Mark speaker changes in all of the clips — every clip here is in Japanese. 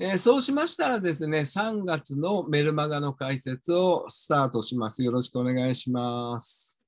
Speaker 1: えー、そうしましたらですね、3月のメルマガの解説をスタートします。よろしくお願いします。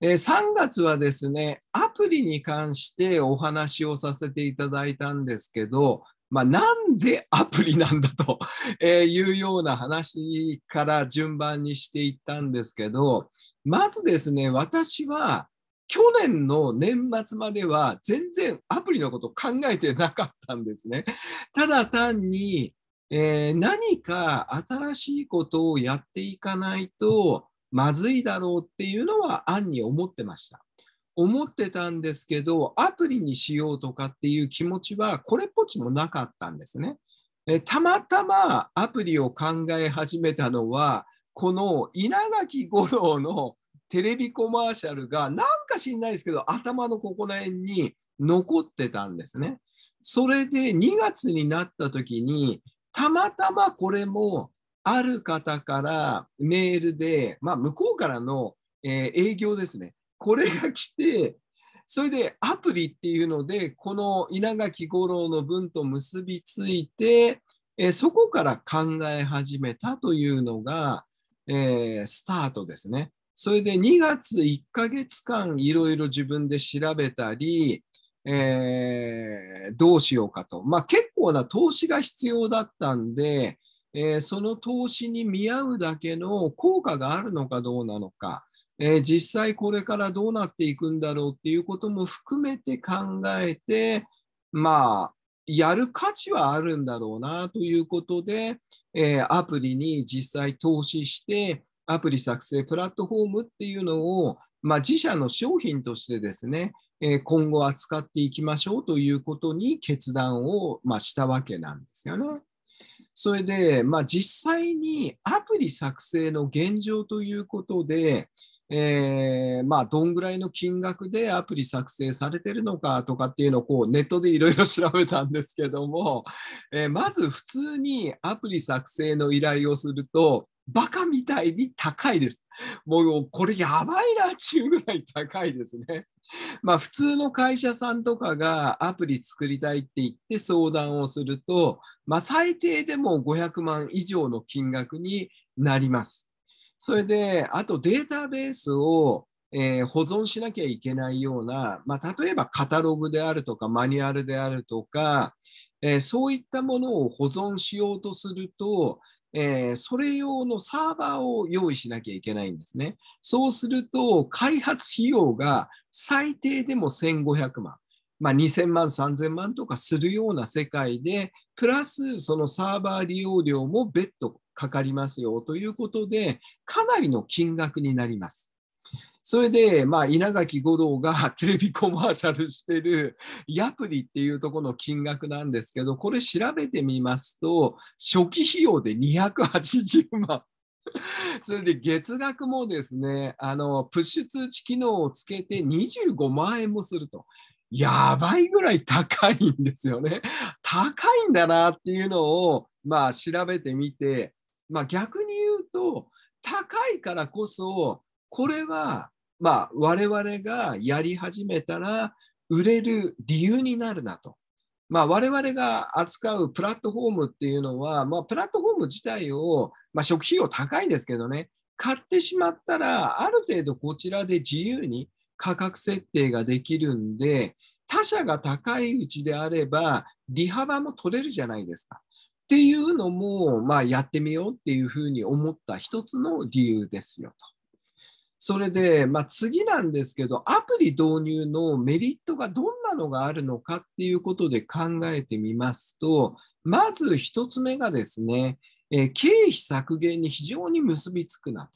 Speaker 1: えー、3月はですね、アプリに関してお話をさせていただいたんですけど、まあ、なんでアプリなんだというような話から順番にしていったんですけど、まずですね、私は去年の年末までは全然アプリのこと考えてなかったんですね。ただ単に、えー、何か新しいことをやっていかないとまずいだろうっていうのは案に思ってました。思ってたんですけど、アプリにしようとかっていう気持ちはこれっぽっちもなかったんですね。えたまたまアプリを考え始めたのは、この稲垣吾郎のテレビコマーシャルが、なんか知んないですけど、頭のここら辺に残ってたんですね。それで2月になった時に、たまたまこれも、ある方からメールで、まあ、向こうからの、えー、営業ですね。これが来て、それでアプリっていうので、この稲垣吾郎の文と結びついて、えー、そこから考え始めたというのが、えー、スタートですね。それで2月1ヶ月間いろいろ自分で調べたり、えー、どうしようかと。まあ、結構な投資が必要だったんで、えー、その投資に見合うだけの効果があるのかどうなのか、えー、実際これからどうなっていくんだろうっていうことも含めて考えて、まあ、やる価値はあるんだろうなということで、えー、アプリに実際投資して、アプリ作成プラットフォームっていうのを、まあ、自社の商品としてですね、え今後扱っていきましょうということに決断を、ましたわけなんですよね。それで、まあ、実際にアプリ作成の現状ということで、えー、まあ、どんぐらいの金額でアプリ作成されてるのかとかっていうのをこうネットでいろいろ調べたんですけども、えー、まず普通にアプリ作成の依頼をすると、バカみたいに高いです。もうこれやばいなっちゅうぐらい高いですね。まあ普通の会社さんとかがアプリ作りたいって言って相談をすると、まあ最低でも500万以上の金額になります。それで、あとデータベースをえー、保存しなきゃいけないような、まあ、例えばカタログであるとかマニュアルであるとか、えー、そういったものを保存しようとすると、えー、それ用のサーバーを用意しなきゃいけないんですね。そうすると、開発費用が最低でも1500万。まあ、2000万、3000万とかするような世界で、プラスそのサーバー利用料も別途かかりますよということで、かなりの金額になります。それで、まあ、稲垣吾郎が テレビコマーシャルしてるヤプリっていうところの金額なんですけど、これ調べてみますと、初期費用で280万。それで月額もですね、あの、プッシュ通知機能をつけて25万円もすると。やばいぐらい高いんですよね。高いんだなっていうのを、まあ、調べてみて、まあ、逆に言うと、高いからこそ、これはまあ、我々がやり始めたら売れる理由になるなと。まあ、我々が扱うプラットフォームっていうのは、まあ、プラットフォーム自体を、まあ、食費用高いですけどね、買ってしまったら、ある程度こちらで自由に価格設定ができるんで、他社が高いうちであれば、利幅も取れるじゃないですか。っていうのも、まあ、やってみようっていうふうに思った一つの理由ですよと。それで、まあ、次なんですけど、アプリ導入のメリットがどんなのがあるのかっていうことで考えてみますと、まず1つ目がですね、えー、経費削減に非常に結びつくなと。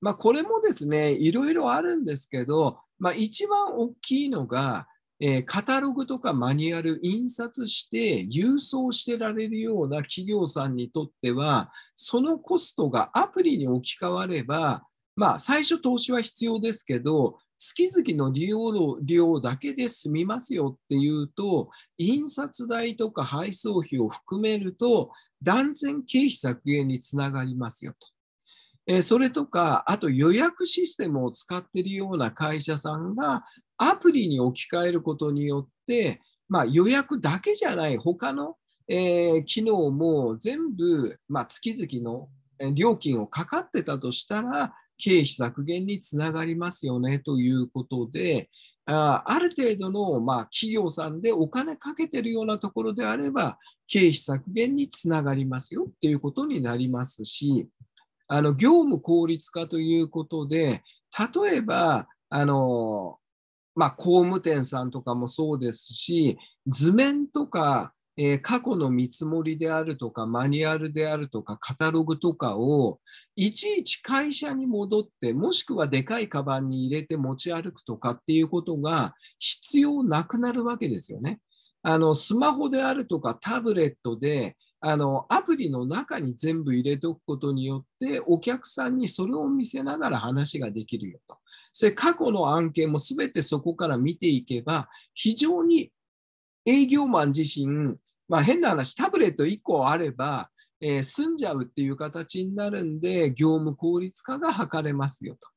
Speaker 1: まあ、これもですね、いろいろあるんですけど、まあ、一番大きいのが、えー、カタログとかマニュアル、印刷して郵送してられるような企業さんにとっては、そのコストがアプリに置き換われば、まあ、最初投資は必要ですけど、月々の利用料だけで済みますよっていうと、印刷代とか配送費を含めると、断然経費削減につながりますよと。えそれとか、あと予約システムを使っているような会社さんが、アプリに置き換えることによって、まあ、予約だけじゃない、他の、えー、機能も全部、まあ、月々の料金をかかってたとしたら、経費削減につながりますよねということで、あある程度の、まあ、企業さんでお金かけてるようなところであれば、経費削減につながりますよっていうことになりますし、あの業務効率化ということで、例えば、あのまあ、工務店さんとかもそうですし、図面とかえー、過去の見積もりであるとか、マニュアルであるとか、カタログとかを、いちいち会社に戻って、もしくはでかいカバンに入れて持ち歩くとかっていうことが必要なくなるわけですよね。あの、スマホであるとか、タブレットで、あの、アプリの中に全部入れておくことによって、お客さんにそれを見せながら話ができるよと。それ過去の案件も全てそこから見ていけば、非常に営業マン自身、まあ、変な話、タブレット1個あれば、えー、済んじゃうっていう形になるんで、業務効率化が図れますよと。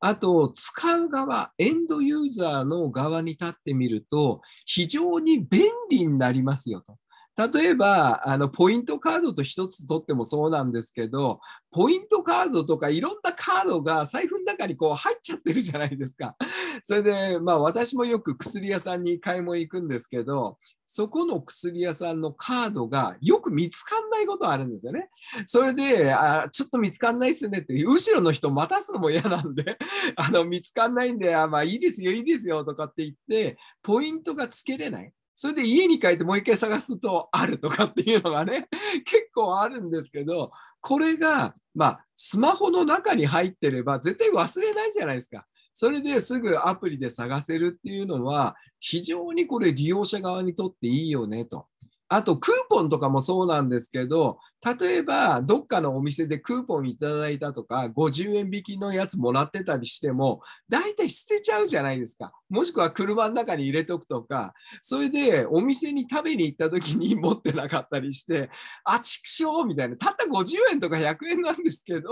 Speaker 1: あと、使う側、エンドユーザーの側に立ってみると、非常に便利になりますよと。例えば、あの、ポイントカードと一つ取ってもそうなんですけど、ポイントカードとかいろんなカードが財布の中にこう入っちゃってるじゃないですか。それで、まあ私もよく薬屋さんに買い物行くんですけど、そこの薬屋さんのカードがよく見つかんないことあるんですよね。それで、あちょっと見つかんないっすねって、後ろの人待たすのも嫌なんで、あの、見つかんないんで、あまあいいですよ、いいですよとかって言って、ポイントがつけれない。それで家に帰ってもう一回探すとあるとかっていうのがね、結構あるんですけど、これが、まあ、スマホの中に入ってれば絶対忘れないじゃないですか。それですぐアプリで探せるっていうのは、非常にこれ利用者側にとっていいよねと。あとクーポンとかもそうなんですけど、例えばどっかのお店でクーポンいただいたとか、50円引きのやつもらってたりしても、大体捨てちゃうじゃないですか。もしくは車の中に入れとくとか、それでお店に食べに行った時に持ってなかったりして、あ、ちくしょうみたいな、たった50円とか100円なんですけど、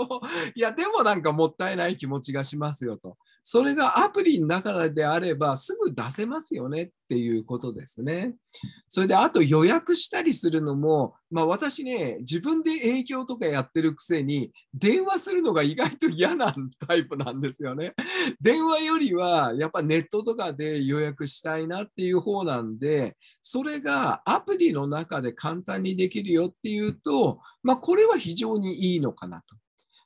Speaker 1: いや、でもなんかもったいない気持ちがしますよと。それがアプリの中であればすぐ出せますよねっていうことですね。それであと予約したりするのも、まあ、私ね自分で営業とかやってるくせに電話するのが意外と嫌なタイプなんですよね。電話よりはやっぱネットとかで予約したいなっていう方なんでそれがアプリの中で簡単にできるよっていうと、まあ、これは非常にいいのかなと。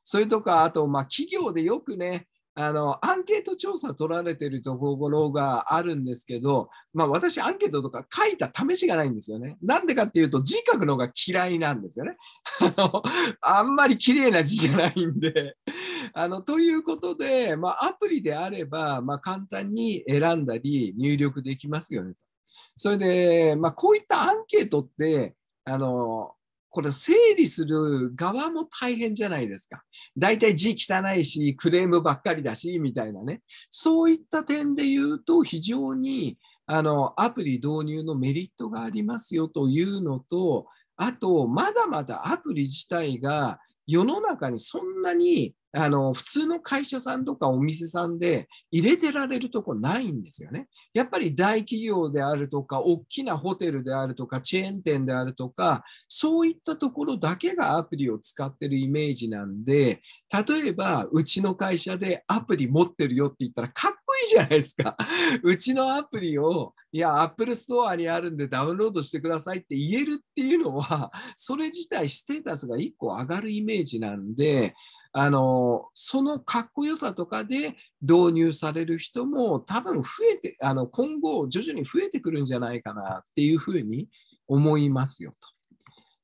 Speaker 1: それとか、あと、まあ、企業でよくね、あのアンケート調査取られてるところがあるんですけど、まあ、私アンケートとか書いた試しがないんですよね。なんでかっていうと字書くのが嫌いなんですよね。あのあんまり綺麗な字じゃないんで。あのということで、まあ、アプリであれば、まあ、簡単に選んだり入力できますよねと。それで、まあ、こういったアンケートってあのこれ整理する側も大変じゃないですか。大体字汚いし、クレームばっかりだし、みたいなね。そういった点で言うと、非常にあのアプリ導入のメリットがありますよというのと、あと、まだまだアプリ自体が世の中にそんなにあの普通の会社さんとかお店さんで入れてられるとこないんですよね。やっぱり大企業であるとか、大きなホテルであるとか、チェーン店であるとか、そういったところだけがアプリを使ってるイメージなんで、例えば、うちの会社でアプリ持ってるよって言ったら、各いじゃないですか。うちのアプリを、いや、Apple Store にあるんでダウンロードしてくださいって言えるっていうのは、それ自体ステータスが1個上がるイメージなんで、あのそのかっこよさとかで導入される人も多分増えてあの今後徐々に増えてくるんじゃないかなっていうふうに思いますよと。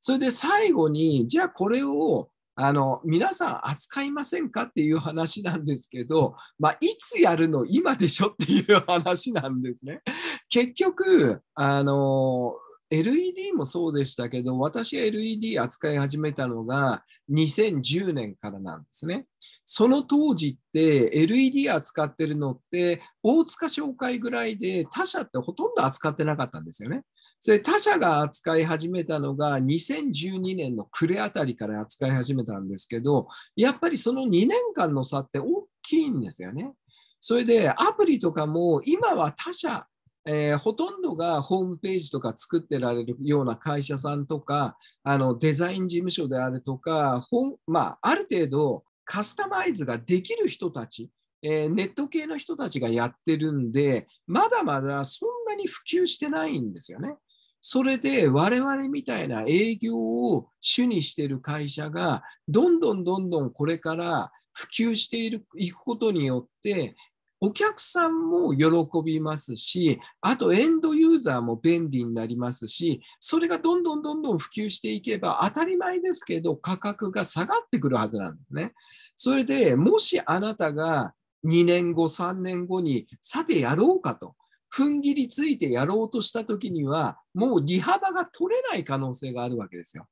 Speaker 1: それで最後にじゃあこれをあの皆さん扱いませんかっていう話なんですけど、まあ、いつやるの今でしょっていう話なんですね。結局あの LED もそうでしたけど私 LED 扱い始めたのが2010年からなんですね。その当時って LED 扱ってるのって大塚商会ぐらいで他社ってほとんど扱ってなかったんですよね。それ他社が扱い始めたのが2012年の暮れあたりから扱い始めたんですけど、やっぱりその2年間の差って大きいんですよね。それでアプリとかも今は他社、えー、ほとんどがホームページとか作ってられるような会社さんとか、あのデザイン事務所であるとか、まあ、ある程度カスタマイズができる人たち、えー、ネット系の人たちがやってるんで、まだまだそんなに普及してないんですよね。それで我々みたいな営業を主にしている会社がどんどんどんどんこれから普及しているくことによってお客さんも喜びますし、あとエンドユーザーも便利になりますし、それがどんどんどんどん普及していけば当たり前ですけど価格が下がってくるはずなんですね。それでもしあなたが2年後、3年後にさてやろうかと。踏ん切りついてやろうとした時には、もう利幅が取れない可能性があるわけですよ。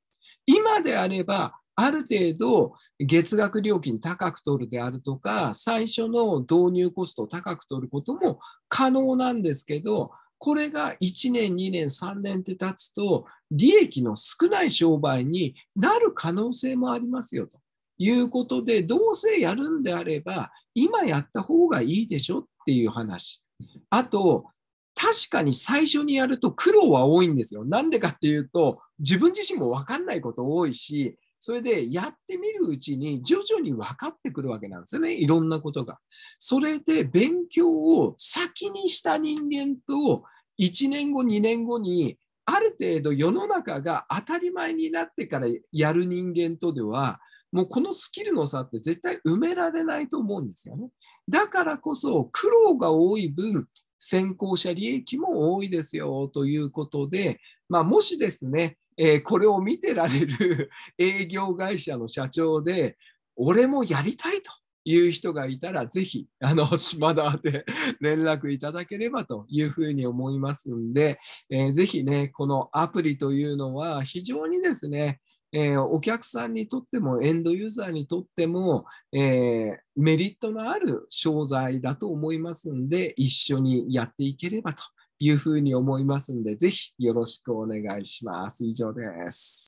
Speaker 1: 今であれば、ある程度月額料金高く取るであるとか、最初の導入コストを高く取ることも可能なんですけど、これが1年、2年、3年って経つと、利益の少ない商売になる可能性もありますよということで、どうせやるんであれば、今やった方がいいでしょっていう話。あと、確かに最初にやると苦労は多いんですよ。なんでかっていうと、自分自身も分かんないこと多いし、それでやってみるうちに徐々に分かってくるわけなんですよね。いろんなことが。それで勉強を先にした人間と1年後、2年後にある程度世の中が当たり前になってからやる人間とでは、もうこのスキルの差って絶対埋められないと思うんですよね。だからこそ苦労が多い分、先行者利益も多いですよということで、まあ、もしですね、えー、これを見てられる 営業会社の社長で、俺もやりたいという人がいたら、ぜひ、あの、島田で 連絡いただければというふうに思いますんで、えー、ぜひね、このアプリというのは非常にですね、えー、お客さんにとってもエンドユーザーにとっても、えー、メリットのある商材だと思いますんで、一緒にやっていければというふうに思いますんで、ぜひよろしくお願いします。以上です。